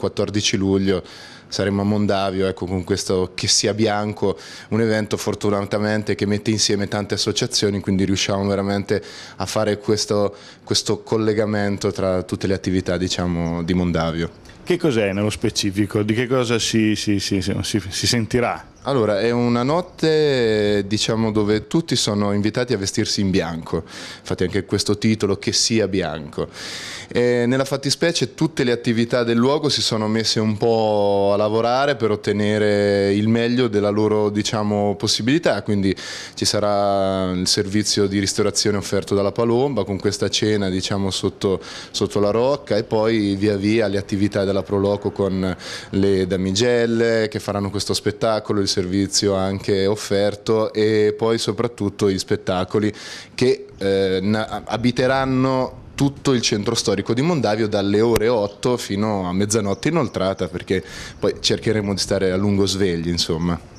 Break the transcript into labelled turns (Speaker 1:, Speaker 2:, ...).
Speaker 1: 14 luglio saremo a Mondavio ecco, con questo Che sia bianco, un evento fortunatamente che mette insieme tante associazioni, quindi riusciamo veramente a fare questo, questo collegamento tra tutte le attività diciamo, di Mondavio. Che cos'è nello specifico? Di che cosa si, si, si, si sentirà? Allora, è una notte diciamo, dove tutti sono invitati a vestirsi in bianco, infatti anche questo titolo, che sia bianco. E nella fattispecie tutte le attività del luogo si sono messe un po' a lavorare per ottenere il meglio della loro diciamo, possibilità, quindi ci sarà il servizio di ristorazione offerto dalla Palomba con questa cena diciamo, sotto, sotto, la rocca e poi via via le attività della Proloco con le damigelle che faranno questo spettacolo, il servizio anche offerto e poi soprattutto gli spettacoli che eh, abiteranno tutto il centro storico di Mondavio dalle ore 8 fino a mezzanotte inoltrata perché poi cercheremo di stare a lungo svegli insomma.